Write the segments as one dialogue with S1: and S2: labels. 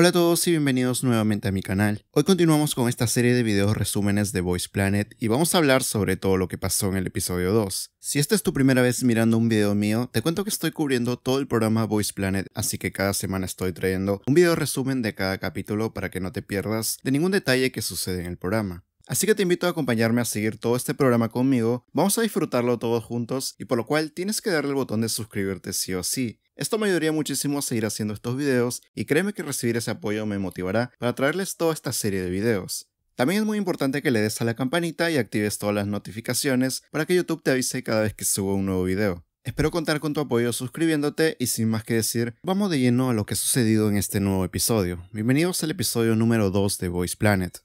S1: Hola a todos y bienvenidos nuevamente a mi canal. Hoy continuamos con esta serie de videos resúmenes de Voice Planet y vamos a hablar sobre todo lo que pasó en el episodio 2. Si esta es tu primera vez mirando un video mío, te cuento que estoy cubriendo todo el programa Voice Planet, así que cada semana estoy trayendo un video resumen de cada capítulo para que no te pierdas de ningún detalle que sucede en el programa. Así que te invito a acompañarme a seguir todo este programa conmigo, vamos a disfrutarlo todos juntos y por lo cual tienes que darle el botón de suscribirte sí o sí. Esto me ayudaría muchísimo a seguir haciendo estos videos y créeme que recibir ese apoyo me motivará para traerles toda esta serie de videos. También es muy importante que le des a la campanita y actives todas las notificaciones para que YouTube te avise cada vez que subo un nuevo video. Espero contar con tu apoyo suscribiéndote y sin más que decir, vamos de lleno a lo que ha sucedido en este nuevo episodio. Bienvenidos al episodio número 2 de Voice Planet.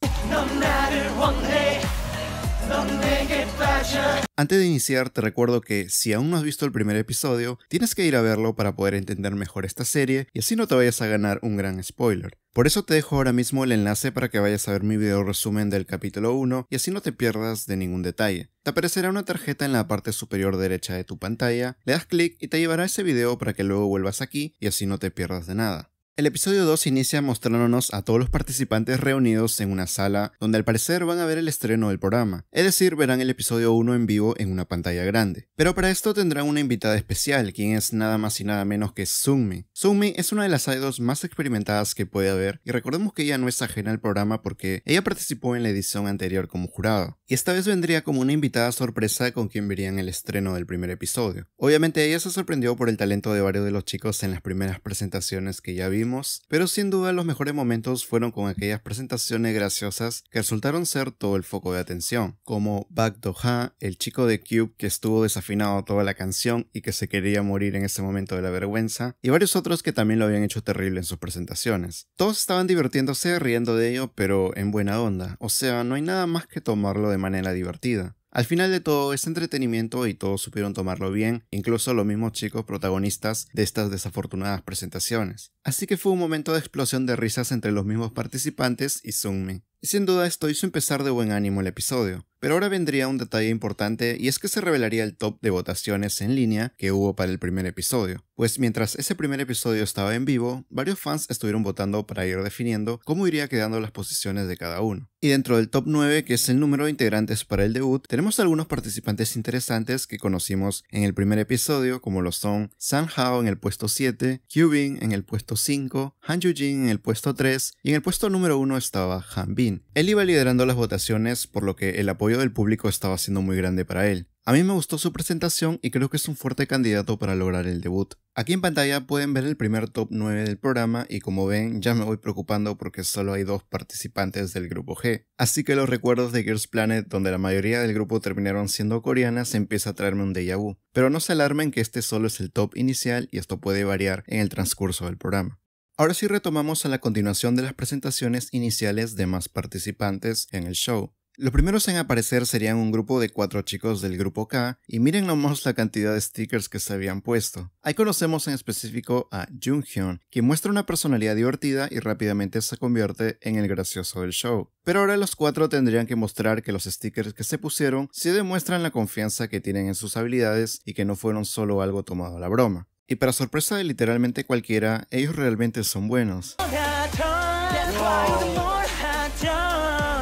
S1: Antes de iniciar, te recuerdo que si aún no has visto el primer episodio, tienes que ir a verlo para poder entender mejor esta serie y así no te vayas a ganar un gran spoiler. Por eso te dejo ahora mismo el enlace para que vayas a ver mi video resumen del capítulo 1 y así no te pierdas de ningún detalle. Te aparecerá una tarjeta en la parte superior derecha de tu pantalla, le das clic y te llevará ese video para que luego vuelvas aquí y así no te pierdas de nada. El episodio 2 inicia mostrándonos a todos los participantes reunidos en una sala donde al parecer van a ver el estreno del programa, es decir, verán el episodio 1 en vivo en una pantalla grande. Pero para esto tendrán una invitada especial, quien es nada más y nada menos que Sungmi. Sungmi es una de las idols más experimentadas que puede haber y recordemos que ella no es ajena al programa porque ella participó en la edición anterior como jurado, y esta vez vendría como una invitada sorpresa con quien verían el estreno del primer episodio. Obviamente ella se sorprendió por el talento de varios de los chicos en las primeras presentaciones que ya vio pero sin duda los mejores momentos fueron con aquellas presentaciones graciosas que resultaron ser todo el foco de atención, como Back Doha, el chico de Cube que estuvo desafinado toda la canción y que se quería morir en ese momento de la vergüenza, y varios otros que también lo habían hecho terrible en sus presentaciones. Todos estaban divirtiéndose riendo de ello, pero en buena onda, o sea, no hay nada más que tomarlo de manera divertida. Al final de todo es este entretenimiento y todos supieron tomarlo bien, incluso los mismos chicos protagonistas de estas desafortunadas presentaciones. Así que fue un momento de explosión de risas entre los mismos participantes y Sunmi. Y sin duda esto hizo empezar de buen ánimo el episodio. Pero ahora vendría un detalle importante y es que se revelaría el top de votaciones en línea que hubo para el primer episodio. Pues mientras ese primer episodio estaba en vivo, varios fans estuvieron votando para ir definiendo cómo iría quedando las posiciones de cada uno. Y dentro del top 9, que es el número de integrantes para el debut, tenemos algunos participantes interesantes que conocimos en el primer episodio, como lo son San Hao en el puesto 7, Hyubin en el puesto 5, Han en el puesto 3 y en el puesto número 1 estaba Han Él iba liderando las votaciones, por lo que el apoyo del público estaba siendo muy grande para él. A mí me gustó su presentación y creo que es un fuerte candidato para lograr el debut. Aquí en pantalla pueden ver el primer top 9 del programa y como ven ya me voy preocupando porque solo hay dos participantes del grupo G. Así que los recuerdos de Girls Planet donde la mayoría del grupo terminaron siendo coreanas empieza a traerme un déjà vu. Pero no se alarmen que este solo es el top inicial y esto puede variar en el transcurso del programa. Ahora sí retomamos a la continuación de las presentaciones iniciales de más participantes en el show. Los primeros en aparecer serían un grupo de cuatro chicos del grupo K, y miren nomás la cantidad de stickers que se habían puesto. Ahí conocemos en específico a Junghyun, que muestra una personalidad divertida y rápidamente se convierte en el gracioso del show. Pero ahora los cuatro tendrían que mostrar que los stickers que se pusieron sí demuestran la confianza que tienen en sus habilidades y que no fueron solo algo tomado a la broma. Y para sorpresa de literalmente cualquiera, ellos realmente son buenos.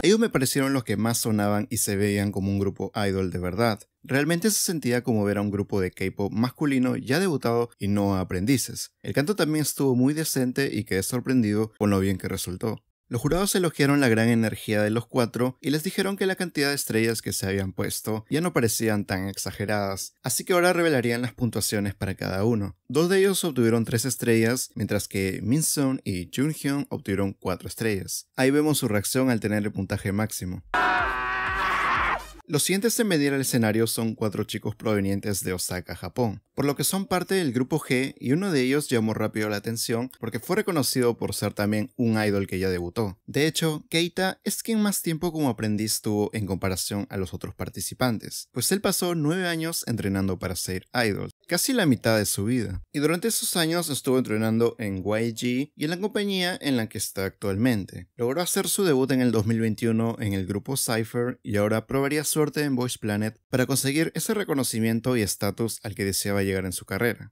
S1: Ellos me parecieron los que más sonaban y se veían como un grupo idol de verdad. Realmente se sentía como ver a un grupo de K-pop masculino ya debutado y no aprendices. El canto también estuvo muy decente y quedé sorprendido por lo bien que resultó. Los jurados elogiaron la gran energía de los cuatro y les dijeron que la cantidad de estrellas que se habían puesto ya no parecían tan exageradas, así que ahora revelarían las puntuaciones para cada uno. Dos de ellos obtuvieron tres estrellas, mientras que Minson y jung-hyun obtuvieron cuatro estrellas. Ahí vemos su reacción al tener el puntaje máximo. Los siguientes en medir al escenario son cuatro chicos provenientes de Osaka, Japón, por lo que son parte del grupo G y uno de ellos llamó rápido la atención porque fue reconocido por ser también un idol que ya debutó. De hecho, Keita es quien más tiempo como aprendiz tuvo en comparación a los otros participantes, pues él pasó nueve años entrenando para ser idol, casi la mitad de su vida, y durante esos años estuvo entrenando en YG y en la compañía en la que está actualmente. Logró hacer su debut en el 2021 en el grupo Cypher y ahora probaría su en Voice Planet para conseguir ese reconocimiento y estatus al que deseaba llegar en su carrera.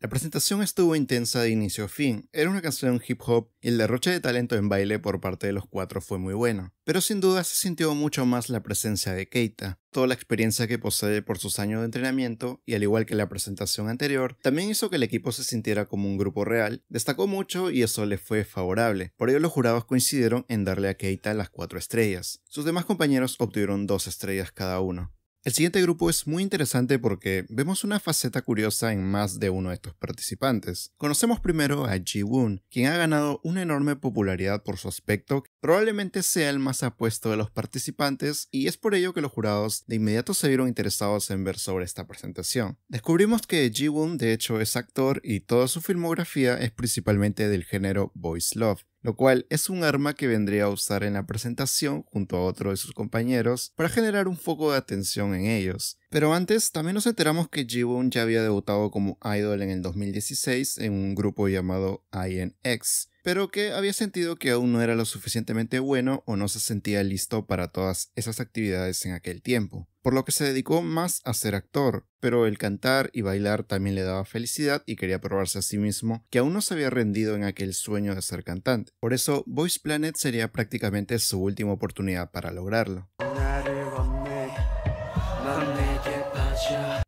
S1: La presentación estuvo intensa de inicio a fin, era una canción hip hop y el derroche de talento en baile por parte de los cuatro fue muy bueno, pero sin duda se sintió mucho más la presencia de Keita, Toda la experiencia que posee por sus años de entrenamiento, y al igual que la presentación anterior, también hizo que el equipo se sintiera como un grupo real, destacó mucho y eso le fue favorable. Por ello los jurados coincidieron en darle a Keita las cuatro estrellas. Sus demás compañeros obtuvieron dos estrellas cada uno. El siguiente grupo es muy interesante porque vemos una faceta curiosa en más de uno de estos participantes. Conocemos primero a Ji-Woon, quien ha ganado una enorme popularidad por su aspecto, probablemente sea el más apuesto de los participantes y es por ello que los jurados de inmediato se vieron interesados en ver sobre esta presentación. Descubrimos que Ji-Woon de hecho es actor y toda su filmografía es principalmente del género voice love, lo cual es un arma que vendría a usar en la presentación junto a otro de sus compañeros para generar un foco de atención en ellos. Pero antes también nos enteramos que Jiwon ya había debutado como idol en el 2016 en un grupo llamado INX, pero que había sentido que aún no era lo suficientemente bueno o no se sentía listo para todas esas actividades en aquel tiempo por lo que se dedicó más a ser actor, pero el cantar y bailar también le daba felicidad y quería probarse a sí mismo que aún no se había rendido en aquel sueño de ser cantante. Por eso, Voice Planet sería prácticamente su última oportunidad para lograrlo.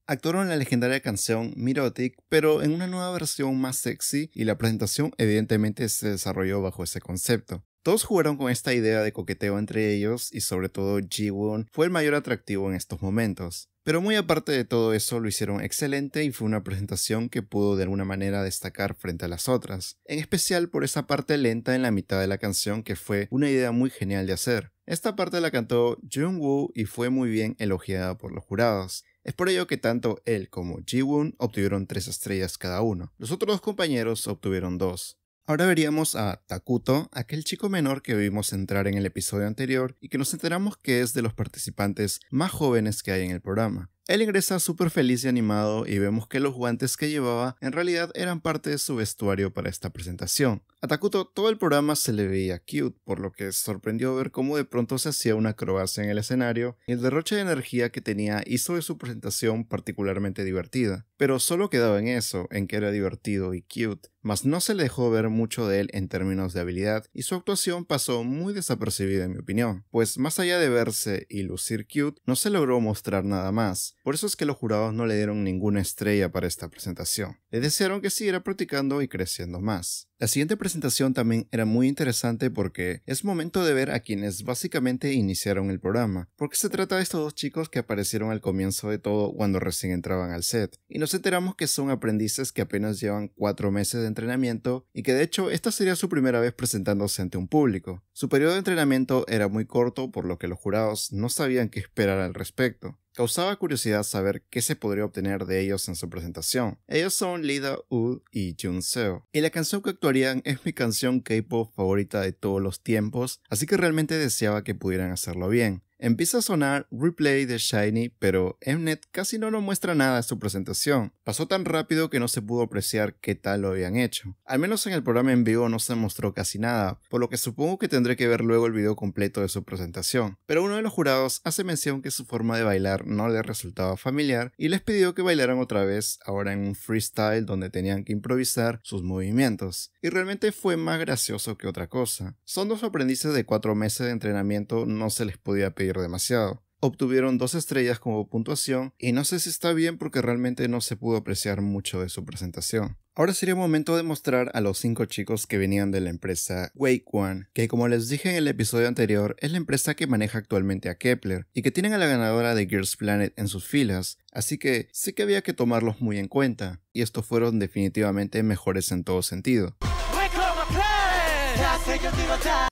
S1: Actuaron la legendaria canción Mirotic, pero en una nueva versión más sexy y la presentación evidentemente se desarrolló bajo ese concepto. Todos jugaron con esta idea de coqueteo entre ellos y sobre todo Ji-Woon fue el mayor atractivo en estos momentos. Pero muy aparte de todo eso, lo hicieron excelente y fue una presentación que pudo de alguna manera destacar frente a las otras, en especial por esa parte lenta en la mitad de la canción que fue una idea muy genial de hacer. Esta parte la cantó Jun-Woo y fue muy bien elogiada por los jurados. Es por ello que tanto él como Ji-Woon obtuvieron tres estrellas cada uno. Los otros dos compañeros obtuvieron dos. Ahora veríamos a Takuto, aquel chico menor que vimos entrar en el episodio anterior y que nos enteramos que es de los participantes más jóvenes que hay en el programa. Él ingresa súper feliz y animado y vemos que los guantes que llevaba en realidad eran parte de su vestuario para esta presentación. A Takuto todo el programa se le veía cute, por lo que sorprendió ver cómo de pronto se hacía una acrobacia en el escenario y el derroche de energía que tenía hizo de su presentación particularmente divertida. Pero solo quedaba en eso, en que era divertido y cute, mas no se le dejó ver mucho de él en términos de habilidad y su actuación pasó muy desapercibida en mi opinión, pues más allá de verse y lucir cute, no se logró mostrar nada más. Por eso es que los jurados no le dieron ninguna estrella para esta presentación. Le desearon que siguiera practicando y creciendo más. La siguiente presentación también era muy interesante porque es momento de ver a quienes básicamente iniciaron el programa, porque se trata de estos dos chicos que aparecieron al comienzo de todo cuando recién entraban al set, y nos enteramos que son aprendices que apenas llevan cuatro meses de entrenamiento y que de hecho esta sería su primera vez presentándose ante un público. Su periodo de entrenamiento era muy corto por lo que los jurados no sabían qué esperar al respecto, Causaba curiosidad saber qué se podría obtener de ellos en su presentación. Ellos son Lida U y Jun Seo. Y la canción que actuarían es mi canción K-pop favorita de todos los tiempos, así que realmente deseaba que pudieran hacerlo bien. Empieza a sonar Replay de Shiny, pero Mnet casi no nos muestra nada de su presentación. Pasó tan rápido que no se pudo apreciar qué tal lo habían hecho. Al menos en el programa en vivo no se mostró casi nada, por lo que supongo que tendré que ver luego el video completo de su presentación. Pero uno de los jurados hace mención que su forma de bailar no le resultaba familiar y les pidió que bailaran otra vez, ahora en un freestyle donde tenían que improvisar sus movimientos. Y realmente fue más gracioso que otra cosa. Son dos aprendices de cuatro meses de entrenamiento, no se les podía pedir demasiado. Obtuvieron dos estrellas como puntuación y no sé si está bien porque realmente no se pudo apreciar mucho de su presentación. Ahora sería momento de mostrar a los cinco chicos que venían de la empresa Wake One, que como les dije en el episodio anterior, es la empresa que maneja actualmente a Kepler y que tienen a la ganadora de Girls Planet en sus filas, así que sí que había que tomarlos muy en cuenta, y estos fueron definitivamente mejores en todo sentido.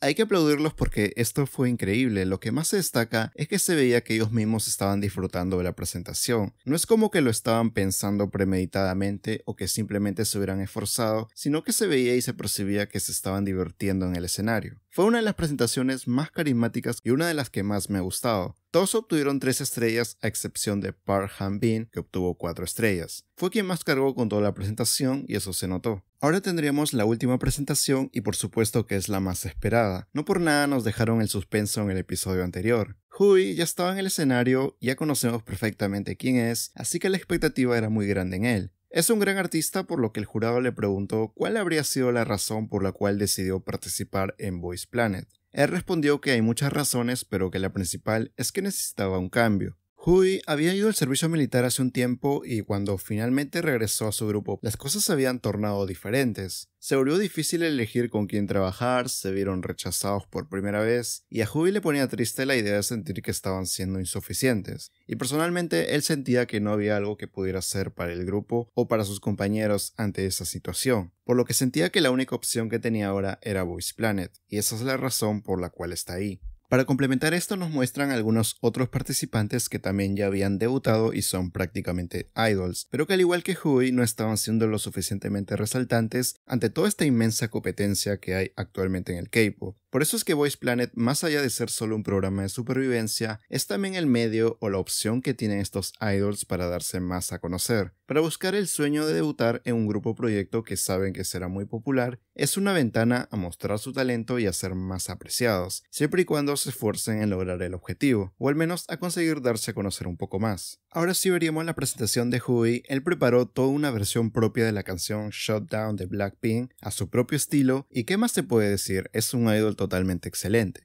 S1: Hay que aplaudirlos porque esto fue increíble. Lo que más se destaca es que se veía que ellos mismos estaban disfrutando de la presentación. No es como que lo estaban pensando premeditadamente o que simplemente se hubieran esforzado, sino que se veía y se percibía que se estaban divirtiendo en el escenario. Fue una de las presentaciones más carismáticas y una de las que más me ha gustado. Todos obtuvieron tres estrellas a excepción de Park Han Bin, que obtuvo 4 estrellas. Fue quien más cargó con toda la presentación y eso se notó. Ahora tendríamos la última presentación y por supuesto que es la más esperada. No por nada nos dejaron el suspenso en el episodio anterior. Hui ya estaba en el escenario, ya conocemos perfectamente quién es, así que la expectativa era muy grande en él. Es un gran artista por lo que el jurado le preguntó cuál habría sido la razón por la cual decidió participar en Voice Planet. Él respondió que hay muchas razones, pero que la principal es que necesitaba un cambio. Hui había ido al servicio militar hace un tiempo y cuando finalmente regresó a su grupo, las cosas se habían tornado diferentes. Se volvió difícil elegir con quién trabajar, se vieron rechazados por primera vez, y a Huey le ponía triste la idea de sentir que estaban siendo insuficientes. Y personalmente él sentía que no había algo que pudiera hacer para el grupo o para sus compañeros ante esa situación, por lo que sentía que la única opción que tenía ahora era Voice Planet, y esa es la razón por la cual está ahí. Para complementar esto nos muestran algunos otros participantes que también ya habían debutado y son prácticamente idols, pero que al igual que Huey no estaban siendo lo suficientemente resaltantes ante toda esta inmensa competencia que hay actualmente en el K-pop. Por eso es que Voice Planet, más allá de ser solo un programa de supervivencia, es también el medio o la opción que tienen estos idols para darse más a conocer. Para buscar el sueño de debutar en un grupo proyecto que saben que será muy popular, es una ventana a mostrar su talento y a ser más apreciados, siempre y cuando se esfuercen en lograr el objetivo, o al menos a conseguir darse a conocer un poco más. Ahora sí veríamos la presentación de Hui, él preparó toda una versión propia de la canción Shut Down de Blackpink a su propio estilo, y qué más se puede decir, es un idol totalmente excelente.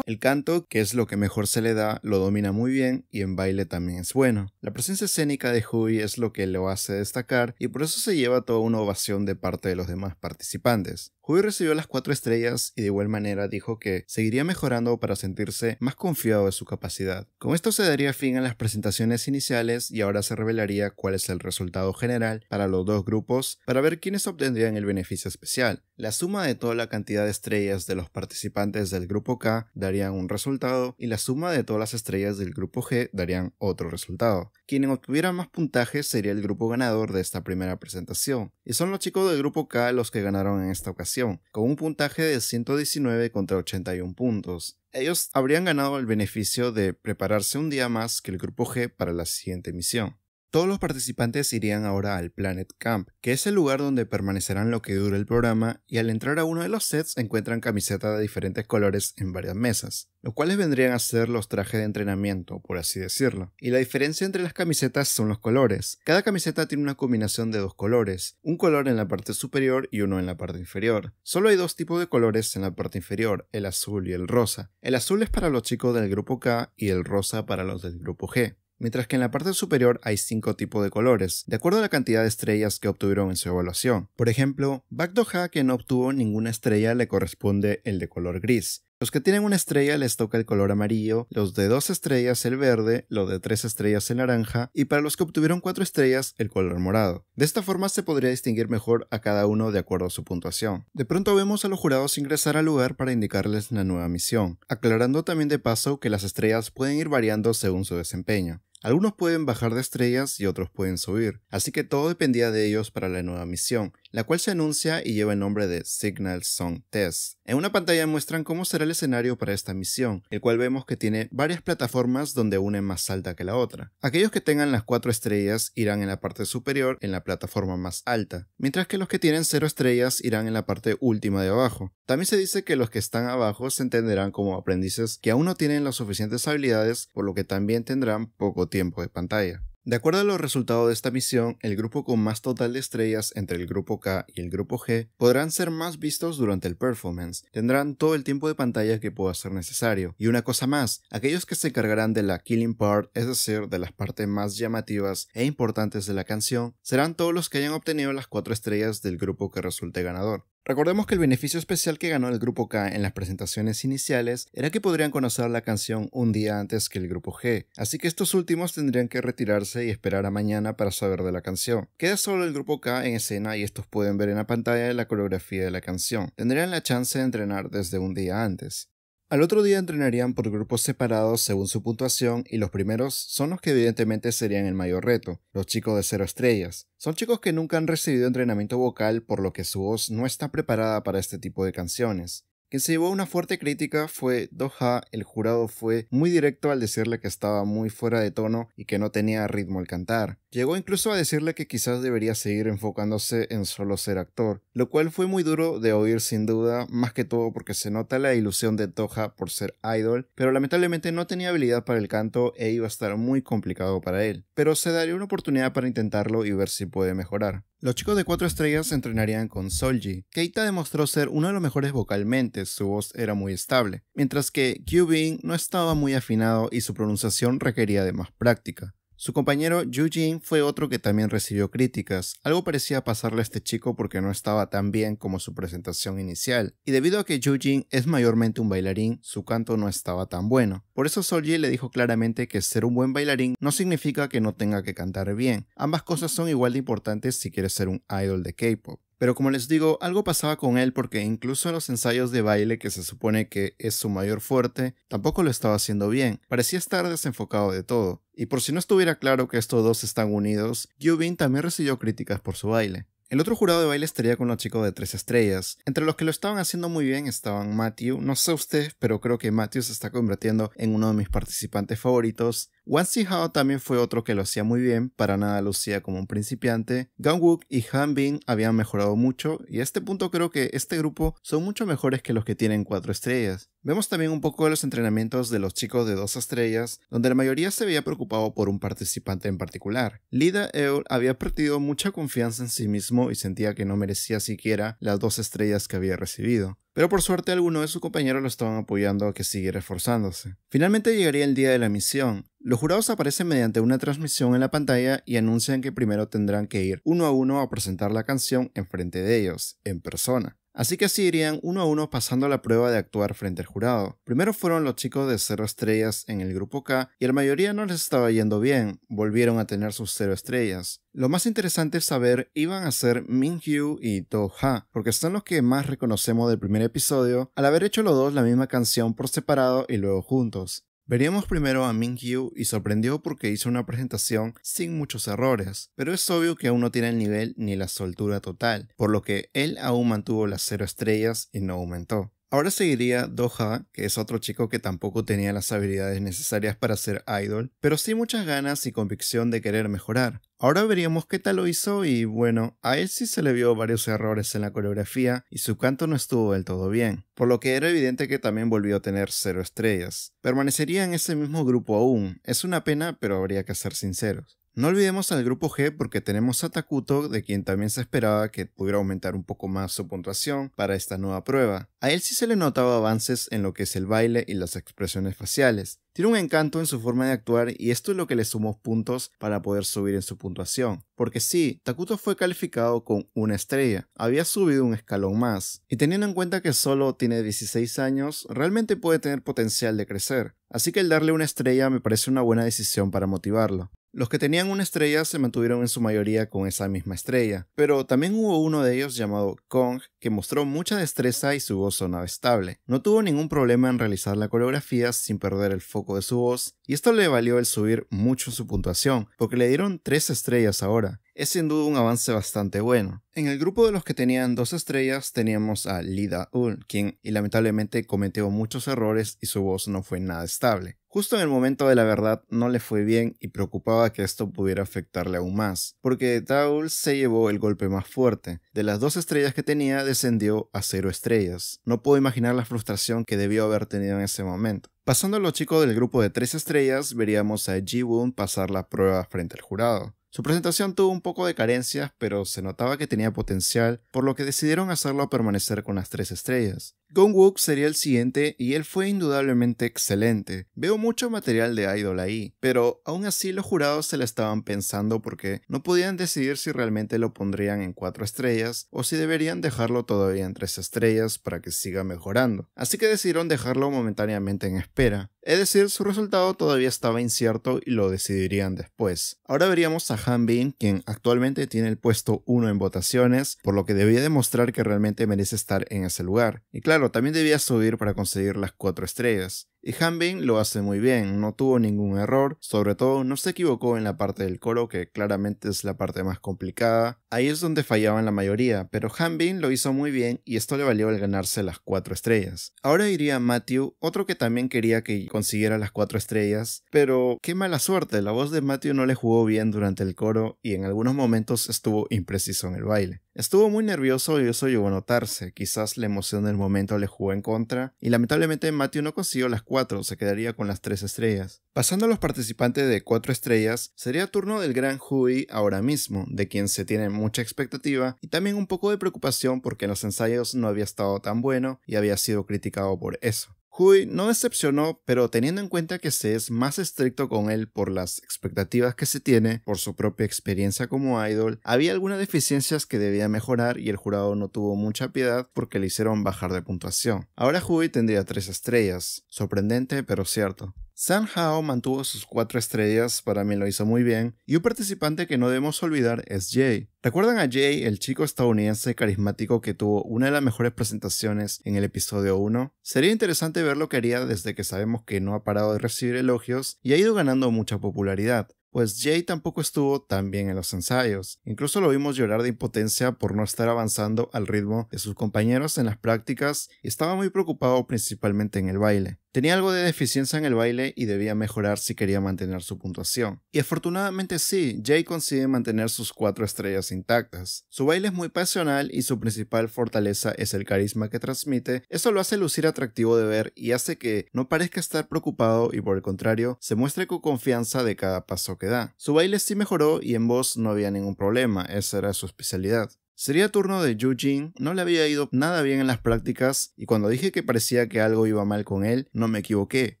S1: El canto, que es lo que mejor se le da, lo domina muy bien y en baile también es bueno. La presencia escénica de Hui es lo que lo hace destacar y por eso se lleva toda una ovación de parte de los demás participantes. Hui recibió las cuatro estrellas y de igual manera dijo que seguiría mejorando para sentirse más confiado de su capacidad. Con esto se daría fin a las presentaciones iniciales y ahora se revelaría cuál es el resultado general para los dos grupos para ver quiénes obtendrían el beneficio especial. La suma de toda la cantidad de estrellas de los participantes del grupo K darían un resultado y la suma de todas las estrellas del grupo G darían otro resultado. Quien obtuviera más puntajes sería el grupo ganador de esta primera presentación, y son los chicos del grupo K los que ganaron en esta ocasión, con un puntaje de 119 contra 81 puntos. Ellos habrían ganado el beneficio de prepararse un día más que el grupo G para la siguiente misión. Todos los participantes irían ahora al Planet Camp, que es el lugar donde permanecerán lo que dure el programa, y al entrar a uno de los sets encuentran camisetas de diferentes colores en varias mesas, los cuales vendrían a ser los trajes de entrenamiento, por así decirlo. Y la diferencia entre las camisetas son los colores. Cada camiseta tiene una combinación de dos colores, un color en la parte superior y uno en la parte inferior. Solo hay dos tipos de colores en la parte inferior, el azul y el rosa. El azul es para los chicos del grupo K y el rosa para los del grupo G mientras que en la parte superior hay cinco tipos de colores, de acuerdo a la cantidad de estrellas que obtuvieron en su evaluación. Por ejemplo, Bakdoja, que no obtuvo ninguna estrella, le corresponde el de color gris. Los que tienen una estrella les toca el color amarillo, los de dos estrellas el verde, los de tres estrellas el naranja y para los que obtuvieron cuatro estrellas el color morado. De esta forma se podría distinguir mejor a cada uno de acuerdo a su puntuación. De pronto vemos a los jurados ingresar al lugar para indicarles la nueva misión, aclarando también de paso que las estrellas pueden ir variando según su desempeño. Algunos pueden bajar de estrellas y otros pueden subir, así que todo dependía de ellos para la nueva misión, la cual se anuncia y lleva el nombre de Signal Song Test. En una pantalla muestran cómo será el escenario para esta misión, el cual vemos que tiene varias plataformas donde una es más alta que la otra. Aquellos que tengan las cuatro estrellas irán en la parte superior en la plataforma más alta, mientras que los que tienen cero estrellas irán en la parte última de abajo. También se dice que los que están abajo se entenderán como aprendices que aún no tienen las suficientes habilidades, por lo que también tendrán poco tiempo tiempo de pantalla. De acuerdo a los resultados de esta misión, el grupo con más total de estrellas entre el grupo K y el grupo G podrán ser más vistos durante el performance, tendrán todo el tiempo de pantalla que pueda ser necesario. Y una cosa más, aquellos que se encargarán de la killing part, es decir, de las partes más llamativas e importantes de la canción, serán todos los que hayan obtenido las cuatro estrellas del grupo que resulte ganador. Recordemos que el beneficio especial que ganó el grupo K en las presentaciones iniciales era que podrían conocer la canción un día antes que el grupo G, así que estos últimos tendrían que retirarse y esperar a mañana para saber de la canción. Queda solo el grupo K en escena y estos pueden ver en la pantalla la coreografía de la canción. Tendrían la chance de entrenar desde un día antes. Al otro día entrenarían por grupos separados según su puntuación y los primeros son los que evidentemente serían el mayor reto, los chicos de cero estrellas. Son chicos que nunca han recibido entrenamiento vocal por lo que su voz no está preparada para este tipo de canciones. Quien se llevó una fuerte crítica fue Doha, el jurado fue muy directo al decirle que estaba muy fuera de tono y que no tenía ritmo al cantar. Llegó incluso a decirle que quizás debería seguir enfocándose en solo ser actor, lo cual fue muy duro de oír sin duda, más que todo porque se nota la ilusión de Doha por ser idol, pero lamentablemente no tenía habilidad para el canto e iba a estar muy complicado para él. Pero se daría una oportunidad para intentarlo y ver si puede mejorar. Los chicos de Cuatro Estrellas se entrenarían con Solji. Keita demostró ser uno de los mejores vocalmente, su voz era muy estable, mientras que Kyubin no estaba muy afinado y su pronunciación requería de más práctica. Su compañero Yujin fue otro que también recibió críticas. Algo parecía pasarle a este chico porque no estaba tan bien como su presentación inicial. Y debido a que jin es mayormente un bailarín, su canto no estaba tan bueno. Por eso Solji le dijo claramente que ser un buen bailarín no significa que no tenga que cantar bien. Ambas cosas son igual de importantes si quieres ser un idol de K-pop. Pero como les digo, algo pasaba con él porque incluso en los ensayos de baile, que se supone que es su mayor fuerte, tampoco lo estaba haciendo bien. Parecía estar desenfocado de todo. Y por si no estuviera claro que estos dos están unidos, Yubin también recibió críticas por su baile. El otro jurado de baile estaría con los chicos de tres estrellas. Entre los que lo estaban haciendo muy bien estaban Matthew, no sé usted, pero creo que Matthew se está convirtiendo en uno de mis participantes favoritos, Wan Hao también fue otro que lo hacía muy bien, para nada lucía como un principiante. Gangwook y Han habían mejorado mucho y a este punto creo que este grupo son mucho mejores que los que tienen cuatro estrellas. Vemos también un poco de los entrenamientos de los chicos de dos estrellas, donde la mayoría se veía preocupado por un participante en particular. Lida Eul había perdido mucha confianza en sí mismo y sentía que no merecía siquiera las dos estrellas que había recibido. Pero por suerte algunos de sus compañeros lo estaban apoyando a que siguiera esforzándose. Finalmente llegaría el día de la misión. Los jurados aparecen mediante una transmisión en la pantalla y anuncian que primero tendrán que ir uno a uno a presentar la canción enfrente de ellos, en persona. Así que así irían uno a uno pasando la prueba de actuar frente al jurado. Primero fueron los chicos de cero estrellas en el grupo K y a la mayoría no les estaba yendo bien, volvieron a tener sus cero estrellas. Lo más interesante es saber iban a ser Min y toha porque son los que más reconocemos del primer episodio al haber hecho los dos la misma canción por separado y luego juntos. Veríamos primero a Ming y sorprendió porque hizo una presentación sin muchos errores, pero es obvio que aún no tiene el nivel ni la soltura total, por lo que él aún mantuvo las cero estrellas y no aumentó. Ahora seguiría Doha, que es otro chico que tampoco tenía las habilidades necesarias para ser idol, pero sí muchas ganas y convicción de querer mejorar. Ahora veríamos qué tal lo hizo y bueno, a él sí se le vio varios errores en la coreografía y su canto no estuvo del todo bien, por lo que era evidente que también volvió a tener cero estrellas. Permanecería en ese mismo grupo aún, es una pena pero habría que ser sinceros. No olvidemos al grupo G porque tenemos a Takuto, de quien también se esperaba que pudiera aumentar un poco más su puntuación para esta nueva prueba. A él sí se le notaba avances en lo que es el baile y las expresiones faciales. Tiene un encanto en su forma de actuar y esto es lo que le sumó puntos para poder subir en su puntuación. Porque sí, Takuto fue calificado con una estrella, había subido un escalón más. Y teniendo en cuenta que solo tiene 16 años, realmente puede tener potencial de crecer. Así que el darle una estrella me parece una buena decisión para motivarlo. Los que tenían una estrella se mantuvieron en su mayoría con esa misma estrella, pero también hubo uno de ellos llamado Kong que mostró mucha destreza y su voz sonaba estable. No tuvo ningún problema en realizar la coreografía sin perder el foco de su voz y esto le valió el subir mucho su puntuación, porque le dieron 3 estrellas ahora. Es sin duda un avance bastante bueno. En el grupo de los que tenían 2 estrellas teníamos a Lida Ul, quien lamentablemente cometió muchos errores y su voz no fue nada estable. Justo en el momento de la verdad no le fue bien y preocupaba que esto pudiera afectarle aún más, porque Daul se llevó el golpe más fuerte. De las dos estrellas que tenía descendió a 0 estrellas. No puedo imaginar la frustración que debió haber tenido en ese momento. Pasando a los chicos del grupo de tres estrellas, veríamos a ji pasar la prueba frente al jurado. Su presentación tuvo un poco de carencias, pero se notaba que tenía potencial, por lo que decidieron hacerlo permanecer con las tres estrellas. Gong sería el siguiente y él fue indudablemente excelente. Veo mucho material de Idol ahí, pero aún así los jurados se la estaban pensando porque no podían decidir si realmente lo pondrían en 4 estrellas o si deberían dejarlo todavía en 3 estrellas para que siga mejorando. Así que decidieron dejarlo momentáneamente en espera. Es decir, su resultado todavía estaba incierto y lo decidirían después. Ahora veríamos a Han Bin, quien actualmente tiene el puesto 1 en votaciones, por lo que debía demostrar que realmente merece estar en ese lugar. Y claro, también debía subir para conseguir las cuatro estrellas. Y Hanbin lo hace muy bien, no tuvo ningún error, sobre todo no se equivocó en la parte del coro, que claramente es la parte más complicada. Ahí es donde fallaban la mayoría, pero Hanbin lo hizo muy bien y esto le valió el ganarse las 4 estrellas. Ahora iría Matthew, otro que también quería que consiguiera las 4 estrellas, pero qué mala suerte, la voz de Matthew no le jugó bien durante el coro y en algunos momentos estuvo impreciso en el baile. Estuvo muy nervioso y eso llegó a notarse, quizás la emoción del momento le jugó en contra, y lamentablemente Matthew no consiguió las se quedaría con las 3 estrellas. Pasando a los participantes de 4 estrellas, sería turno del gran Hui ahora mismo, de quien se tiene mucha expectativa y también un poco de preocupación porque en los ensayos no había estado tan bueno y había sido criticado por eso. Hui no decepcionó, pero teniendo en cuenta que se es más estricto con él por las expectativas que se tiene, por su propia experiencia como idol, había algunas deficiencias que debía mejorar y el jurado no tuvo mucha piedad porque le hicieron bajar de puntuación. Ahora Hui tendría tres estrellas, sorprendente pero cierto. Sam Hao mantuvo sus cuatro estrellas, para mí lo hizo muy bien, y un participante que no debemos olvidar es Jay. ¿Recuerdan a Jay, el chico estadounidense carismático que tuvo una de las mejores presentaciones en el episodio 1? Sería interesante ver lo que haría desde que sabemos que no ha parado de recibir elogios y ha ido ganando mucha popularidad pues Jay tampoco estuvo tan bien en los ensayos. Incluso lo vimos llorar de impotencia por no estar avanzando al ritmo de sus compañeros en las prácticas y estaba muy preocupado principalmente en el baile. Tenía algo de deficiencia en el baile y debía mejorar si quería mantener su puntuación. Y afortunadamente sí, Jay consigue mantener sus cuatro estrellas intactas. Su baile es muy pasional y su principal fortaleza es el carisma que transmite. Eso lo hace lucir atractivo de ver y hace que no parezca estar preocupado y por el contrario se muestre con confianza de cada paso que da. Su baile sí mejoró y en voz no había ningún problema, esa era su especialidad. Sería turno de Yu Jin, no le había ido nada bien en las prácticas y cuando dije que parecía que algo iba mal con él, no me equivoqué,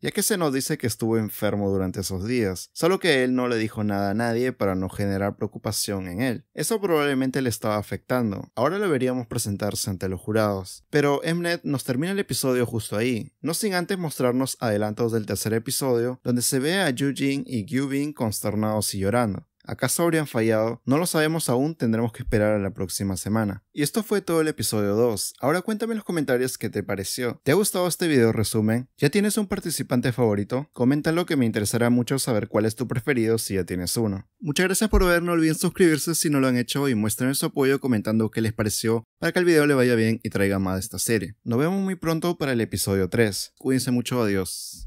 S1: ya que se nos dice que estuvo enfermo durante esos días, solo que él no le dijo nada a nadie para no generar preocupación en él. Eso probablemente le estaba afectando. Ahora lo veríamos presentarse ante los jurados. Pero Mnet nos termina el episodio justo ahí, no sin antes mostrarnos adelantos del tercer episodio, donde se ve a Yu Jin y Gyu Bin consternados y llorando. ¿Acaso habrían fallado? No lo sabemos aún, tendremos que esperar a la próxima semana. Y esto fue todo el episodio 2. Ahora cuéntame en los comentarios qué te pareció. ¿Te ha gustado este video resumen? ¿Ya tienes un participante favorito? Coméntalo que me interesará mucho saber cuál es tu preferido si ya tienes uno. Muchas gracias por ver, no olviden suscribirse si no lo han hecho y muestren su apoyo comentando qué les pareció para que el video le vaya bien y traiga más de esta serie. Nos vemos muy pronto para el episodio 3. Cuídense mucho, adiós.